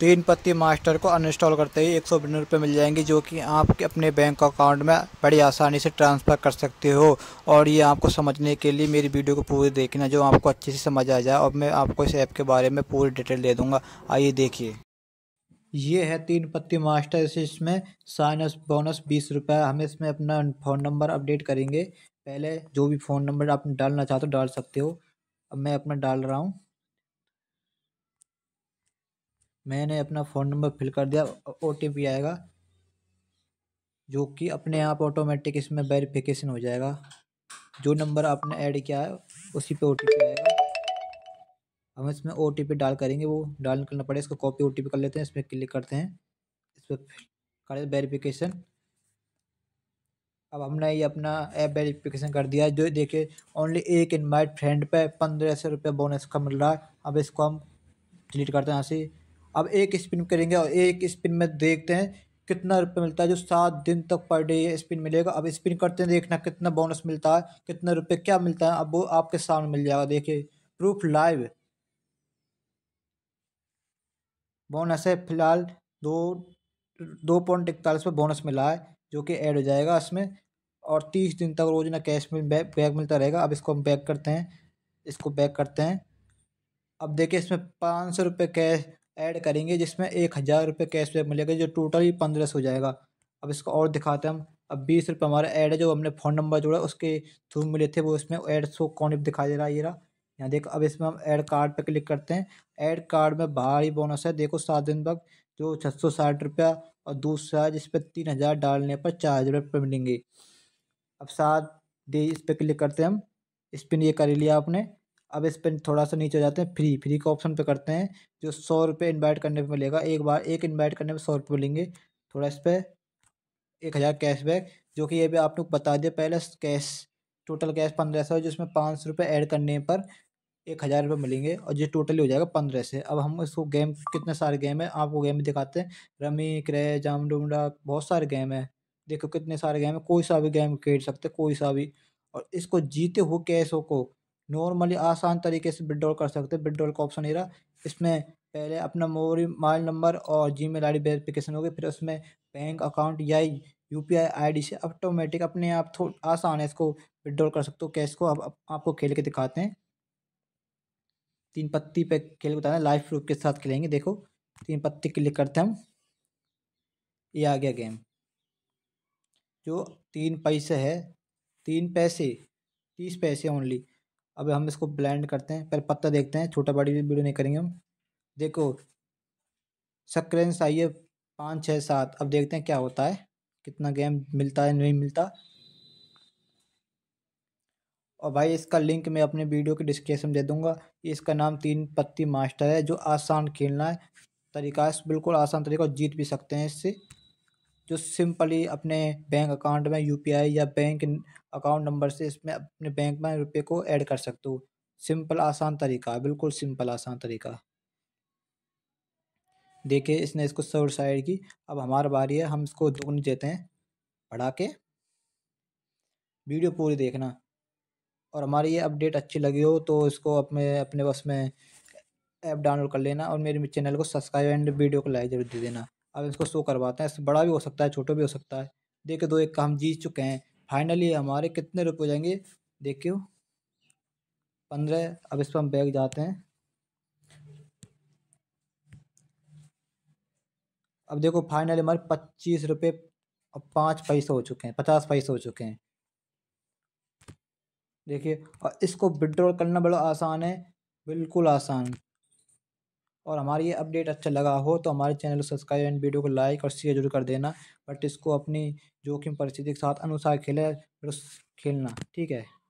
तीन पत्ती मास्टर को अनइंस्टॉल करते ही एक सौ रुपये मिल जाएंगे जो कि आप अपने बैंक अकाउंट में बड़ी आसानी से ट्रांसफ़र कर सकते हो और ये आपको समझने के लिए मेरी वीडियो को पूरी देखना जो आपको अच्छे से समझ आ जाए और मैं आपको इस ऐप के बारे में पूरी डिटेल दे दूँगा आइए देखिए ये है तीन पत्ती मास्टर इसमें साइनस बोनस बीस रुपये हम इसमें अपना फ़ोन नंबर अपडेट करेंगे पहले जो भी फ़ोन नंबर आप डालना चाहते हो तो डाल सकते हो अब मैं अपना डाल रहा हूँ मैंने अपना फ़ोन नंबर फिल कर दिया ओ टी पी आएगा जो कि अपने आप ऑटोमेटिक इसमें वेरिफिकेशन हो जाएगा जो नंबर आपने ऐड किया है उसी पे ओ टी पी आएगा हम इसमें ओ टी पी डाल करेंगे वो डाल करना पड़ेगा इसको कॉपी ओ टी पी कर लेते हैं इसमें क्लिक करते हैं इस पर कर वेरीफिकेशन अब हमने ये अपना ऐप वेरिफिकेशन कर दिया जो देखिए ओनली एक इनवाइट फ्रेंड पे पंद्रह सौ रुपये बोनस का मिल रहा है अब इसको हम डिलीट करते हैं यहाँ से अब एक स्पिन करेंगे और एक स्पिन में देखते हैं कितना रुपये मिलता है जो सात दिन तक पर डे ये स्पिन मिलेगा अब स्पिन करते हैं देखना कितना बोनस मिलता है कितना रुपये क्या मिलता है अब वो आपके सामने मिल जाएगा देखिए प्रूफ लाइव बोनस है फिलहाल दो दो पॉइंट इकतालीस पर बोनस मिला है जो कि ऐड हो जाएगा इसमें और तीस दिन तक रोजाना कैश में बैग बैक मिलता रहेगा अब इसको हम बैक करते हैं इसको बैक करते हैं अब देखिए इसमें पाँच सौ रुपये कैश ऐड करेंगे जिसमें एक हज़ार रुपये कैशबैक मिलेगा जो ही पंद्रह सौ हो जाएगा अब इसको और दिखाते हैं हम अब बीस रुपये हमारा ऐड है जो हमने फ़ोन नंबर जोड़ा उसके थ्रू मिले थे वो इसमें ऐड सो कौन दिखा दे रहा है ये रहा यहाँ देखो अब इसमें हम ऐड कार्ड पर क्लिक करते हैं ऐड कार्ड में भारी बोनस है देखो सात दिन तक जो छः सौ साठ रुपया और दूसरा जिस पर तीन हज़ार डालने पर चार हज़ार रुपये मिलेंगे अब सात डे इस पर क्लिक करते हैं हम इस पर ये कर लिया आपने अब इस पर थोड़ा सा नीचे हो जाते हैं फ्री फ्री का ऑप्शन पे करते हैं जो सौ रुपये इन्वाइट करने पे मिलेगा एक बार एक इन्वाइट करने पे सौ रुपये मिलेंगे थोड़ा इस पर एक हज़ार कैशबैक जो कि ये भी आप लोग बता दिया पहले कैश टोटल कैश पंद्रह सौ जिसमें पाँच सौ रुपये ऐड करने पर एक हज़ार रुपये मिलेंगे और जो टोटल हो जाएगा पंद्रह से अब हम इसको गेम कितने सारे गेम है आपको गेम दिखाते हैं रमी क्रै जाम डुमडा बहुत सारे गेम हैं देखो कितने सारे गेम है कोई सा भी गेम खेल सकते कोई सा भी और इसको जीते हुए कैशों को नॉर्मली आसान तरीके से विड्रॉल कर सकते हैं विड्रॉल का ऑप्शन नहीं रहा इसमें पहले अपना मोबाइल नंबर और जी मेल आई वेरिफिकेशन होगी फिर उसमें बैंक अकाउंट या U P I I D से ऑटोमेटिक अपने आप थोड़ा आसान है इसको विड्रॉल कर सकते हो कैश को अब आप, आपको खेल के दिखाते हैं तीन पत्ती पे खेल के बताना लाइफ प्रूफ के साथ खेलेंगे देखो तीन पत्ती क्लिक करते हैं हम ये आ गया गेम जो तीन पैसे है तीन पैसे तीस पैसे ओनली अब हम इसको ब्लेंड करते हैं पहले पत्ता देखते हैं छोटा बड़ी वीडियो नहीं करेंगे हम देखो सक्रेंस आई है पाँच छः सात अब देखते हैं क्या होता है कितना गेम मिलता है नहीं मिलता और भाई इसका लिंक मैं अपने वीडियो के डिस्क्रिप्शन में दे दूंगा इसका नाम तीन पत्ती मास्टर है जो आसान खेलना है तरीका है बिल्कुल आसान तरीका जीत भी सकते हैं इससे जो सिंपली अपने बैंक अकाउंट में यू या बैंक अकाउंट नंबर से इसमें अपने बैंक में रुपये को ऐड कर सकते हो सिंपल आसान तरीका बिल्कुल सिंपल आसान तरीका देखिए इसने इसको सौ साइड की अब हमारा बारी है हम इसको दुगनी देते हैं बढ़ा के वीडियो पूरी देखना और हमारी ये अपडेट अच्छी लगी हो तो इसको अपने अपने बस में ऐप डाउनलोड कर लेना और मेरे चैनल को सब्सक्राइब एंड वीडियो को लाइक जरूर दे देना अब इसको शो करवाते हैं इससे बड़ा भी हो सकता है छोटा भी हो सकता है देखे दो एक का हम जीत चुके हैं फाइनली हमारे कितने रुपये हो जाएंगे देखियो पंद्रह अब इस पर हम बैग जाते हैं अब देखो फाइनली हमारे पच्चीस रुपये और पाँच पैसे हो चुके हैं पचास पैसे हो चुके हैं देखिए और इसको विड्रॉल करना बड़ा आसान है बिल्कुल आसान और हमारी ये अपडेट अच्छा लगा हो तो हमारे चैनल को सब्सक्राइब एंड वीडियो को लाइक और शेयर जरूर कर देना बट इसको अपनी जोखिम परिस्थिति के साथ अनुसार खेले खेलना ठीक है